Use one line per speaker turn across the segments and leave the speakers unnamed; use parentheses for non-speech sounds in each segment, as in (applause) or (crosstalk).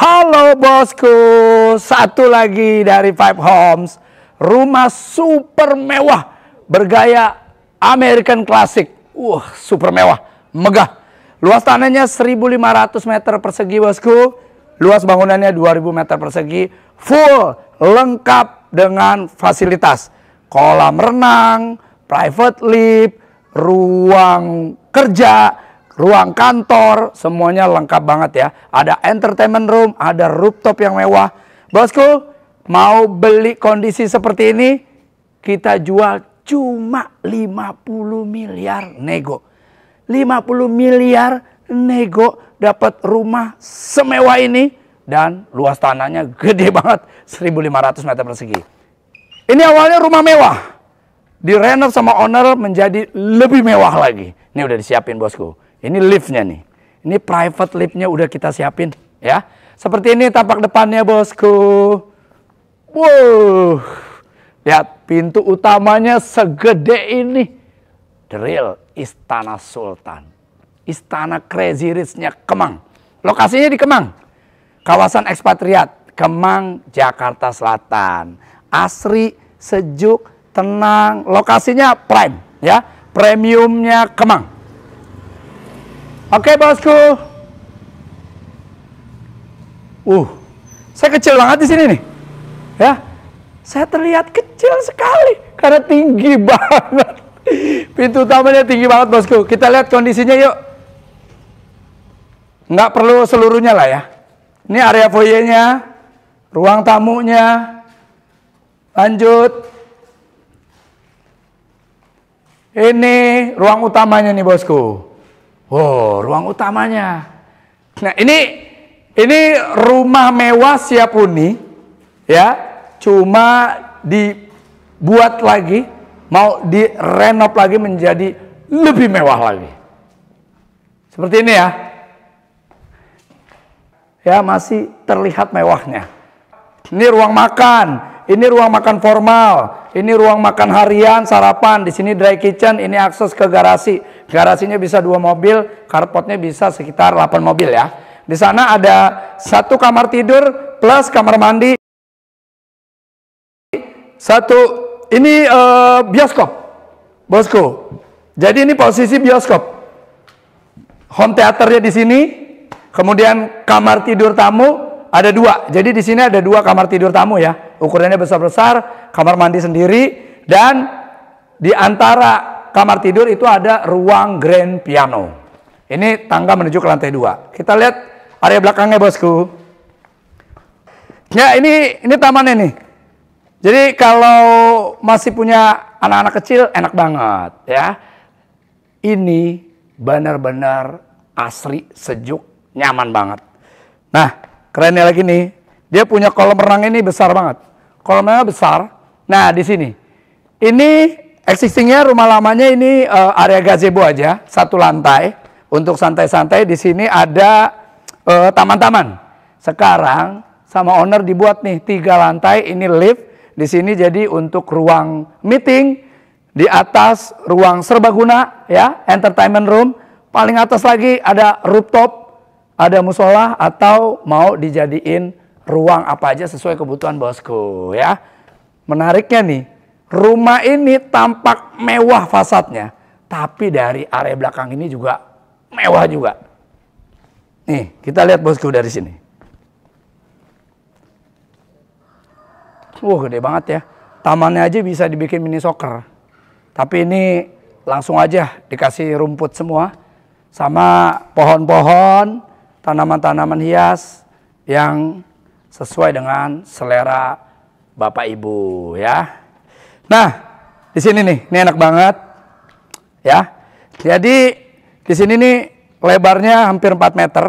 Halo bosku, satu lagi dari Five Homes, rumah super mewah bergaya American Classic. Wah, uh, super mewah, megah. Luas tanahnya 1500 meter persegi bosku, luas bangunannya 2000 meter persegi, full, lengkap dengan fasilitas. Kolam renang, private lift, ruang kerja, ruang kantor, semuanya lengkap banget ya. Ada entertainment room, ada rooftop yang mewah. Bosku, mau beli kondisi seperti ini, kita jual cuma 50 miliar nego. 50 miliar nego dapat rumah semewah ini dan luas tanahnya gede banget 1500 meter persegi. Ini awalnya rumah mewah. Direnov sama owner menjadi lebih mewah lagi. Ini udah disiapin bosku. Ini liftnya nih. Ini private liftnya udah kita siapin ya. Seperti ini tapak depannya bosku. Wow. Lihat pintu utamanya segede ini. The real Istana Sultan. Istana Crazy Rich-nya Kemang. Lokasinya di Kemang. Kawasan ekspatriat. Kemang, Jakarta Selatan. Asri, sejuk, tenang. Lokasinya prime. ya Premiumnya Kemang. Oke bosku. Uh, saya kecil banget di sini nih. Ya, saya terlihat kecil sekali karena tinggi (laughs) banget. Pintu utamanya tinggi banget bosku. Kita lihat kondisinya yuk. Nggak perlu seluruhnya lah ya. Ini area foyernya, ruang tamunya. Lanjut. Ini ruang utamanya nih bosku. Oh, ruang utamanya. Nah, ini ini rumah mewah siap huni ya, cuma dibuat lagi, mau direnov lagi menjadi lebih mewah lagi. Seperti ini ya. Ya, masih terlihat mewahnya. Ini ruang makan, ini ruang makan formal, ini ruang makan harian, sarapan. Di sini dry kitchen, ini akses ke garasi. Garasinya bisa dua mobil, carportnya bisa sekitar 8 mobil ya. Di sana ada satu kamar tidur plus kamar mandi. Satu ini uh, bioskop, bosku. Jadi ini posisi bioskop. Home theaternya di sini, kemudian kamar tidur tamu ada dua. Jadi di sini ada dua kamar tidur tamu ya ukurannya besar-besar, kamar mandi sendiri dan di antara kamar tidur itu ada ruang grand piano. Ini tangga menuju ke lantai dua. Kita lihat area belakangnya bosku. Ya ini ini tamannya nih. Jadi kalau masih punya anak-anak kecil enak banget ya. Ini benar-benar asri, sejuk, nyaman banget. Nah, kerennya lagi nih, dia punya kolam renang ini besar banget. Kolam renangnya besar. Nah, di sini. Ini existingnya rumah lamanya ini uh, area gazebo aja, satu lantai. Untuk santai-santai di sini ada eh, taman-taman. Uh, taman -taman. Sekarang sama owner dibuat nih tiga lantai, ini lift. Di sini jadi untuk ruang meeting, di atas ruang serbaguna ya, entertainment room. Paling atas lagi ada rooftop, ada musola atau mau dijadiin ruang apa aja sesuai kebutuhan bosku ya. Menariknya nih, rumah ini tampak mewah fasadnya, tapi dari area belakang ini juga mewah juga. Nih, kita lihat bosku dari sini. Wah, gede banget ya. Tamannya aja bisa dibikin mini soccer. Tapi ini langsung aja dikasih rumput semua sama pohon-pohon, tanaman-tanaman hias yang sesuai dengan selera Bapak Ibu ya. Nah, di sini nih, ini enak banget. Ya. Jadi di sini nih lebarnya hampir 4 meter.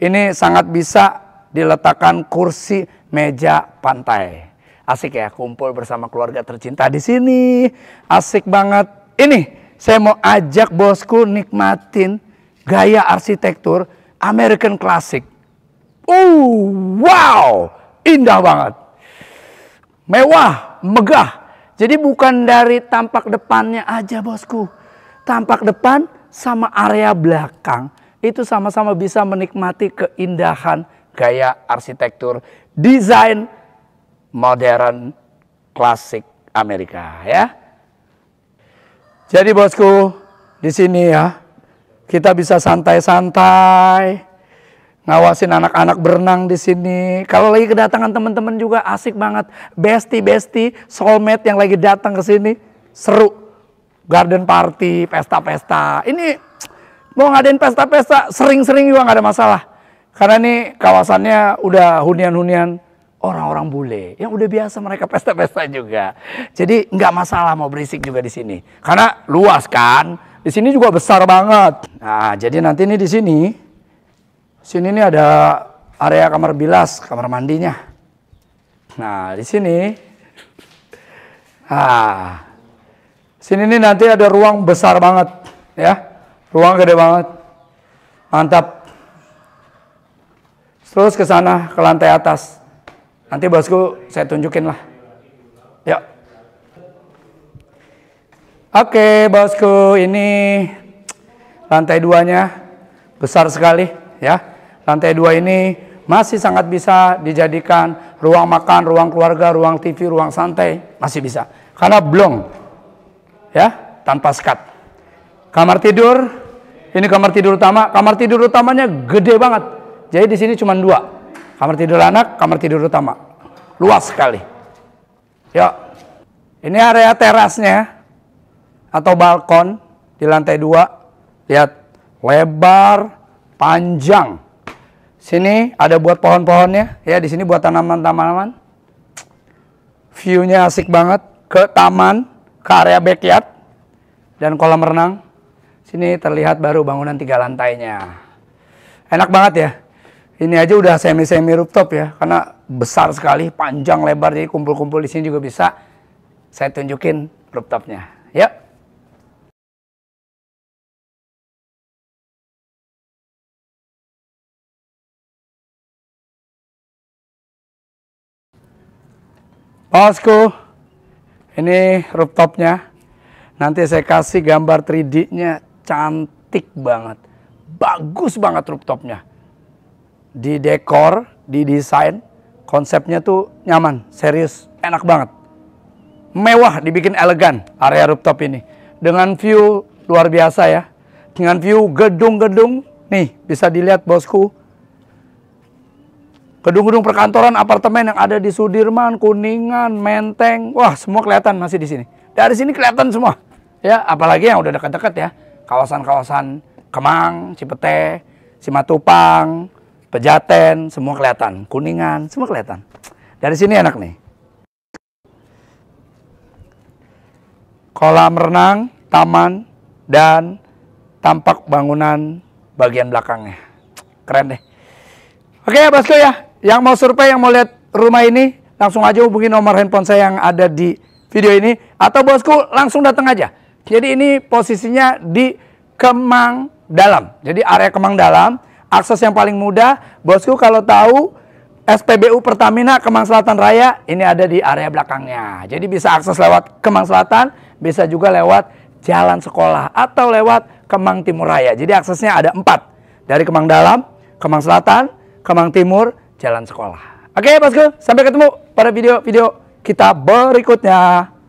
Ini sangat bisa diletakkan kursi meja pantai. Asik ya kumpul bersama keluarga tercinta di sini. Asik banget. Ini saya mau ajak bosku nikmatin gaya arsitektur American Classic. Oh, wow, indah banget. Mewah, megah. Jadi bukan dari tampak depannya aja bosku. Tampak depan sama area belakang itu sama-sama bisa menikmati keindahan gaya arsitektur desain modern klasik Amerika ya. Jadi bosku, di sini ya kita bisa santai-santai ngawasin anak-anak berenang di sini. Kalau lagi kedatangan teman-teman juga asik banget. Besti, besti, soulmate yang lagi datang ke sini seru. Garden party, pesta-pesta. Ini mau ngadain pesta-pesta sering-sering juga nggak ada masalah. Karena ini kawasannya udah hunian-hunian orang-orang bule yang udah biasa mereka pesta-pesta juga. Jadi nggak masalah mau berisik juga di sini. Karena luas kan, di sini juga besar banget. Nah, jadi nanti ini di sini Sini ini ada area kamar bilas, kamar mandinya. Nah, di sini ah sini ini nanti ada ruang besar banget ya. Ruang gede banget. Mantap. Terus ke sana ke lantai atas. Nanti bosku saya tunjukin lah. Ya. Oke, bosku, ini lantai duanya besar sekali ya. Lantai dua ini masih sangat bisa dijadikan ruang makan, ruang keluarga, ruang TV, ruang santai, masih bisa. Karena belum ya, tanpa sekat. Kamar tidur, ini kamar tidur utama. Kamar tidur utamanya gede banget. Jadi di sini cuma dua. Kamar tidur anak, kamar tidur utama. Luas sekali. ya Ini area terasnya atau balkon di lantai dua. Lihat, lebar, panjang Sini ada buat pohon-pohonnya ya, di sini buat tanaman-tanaman. View-nya asik banget ke taman, ke area backyard dan kolam renang. Sini terlihat baru bangunan tiga lantainya. Enak banget ya. Ini aja udah semi-semi rooftop ya, karena besar sekali, panjang lebar, jadi kumpul-kumpul di sini juga bisa. Saya tunjukin rooftopnya. Yuk. Bosku, ini rooftopnya. Nanti saya kasih gambar 3D-nya cantik banget. Bagus banget rooftopnya. Di dekor, di desain, konsepnya tuh nyaman, serius, enak banget. Mewah, dibikin elegan area rooftop ini. Dengan view luar biasa ya. Dengan view gedung-gedung, nih bisa dilihat bosku Gedung-gedung perkantoran, apartemen yang ada di Sudirman, Kuningan, Menteng, wah semua kelihatan masih di sini. Dari sini kelihatan semua. Ya, apalagi yang udah dekat-dekat ya. Kawasan-kawasan Kemang, Cipete, Simatupang, Pejaten, semua kelihatan. Kuningan, semua kelihatan. Dari sini enak nih. Kolam renang, taman, dan tampak bangunan bagian belakangnya. Keren deh. Oke, ya, Basko ya. Yang mau survei, yang mau lihat rumah ini, langsung aja hubungi nomor handphone saya yang ada di video ini. Atau bosku, langsung datang aja. Jadi ini posisinya di Kemang Dalam. Jadi area Kemang Dalam, akses yang paling mudah. Bosku kalau tahu SPBU Pertamina Kemang Selatan Raya ini ada di area belakangnya. Jadi bisa akses lewat Kemang Selatan, bisa juga lewat Jalan Sekolah atau lewat Kemang Timur Raya. Jadi aksesnya ada empat. Dari Kemang Dalam, Kemang Selatan, Kemang Timur, jalan sekolah. Oke, Bosku, sampai ketemu pada video-video kita berikutnya.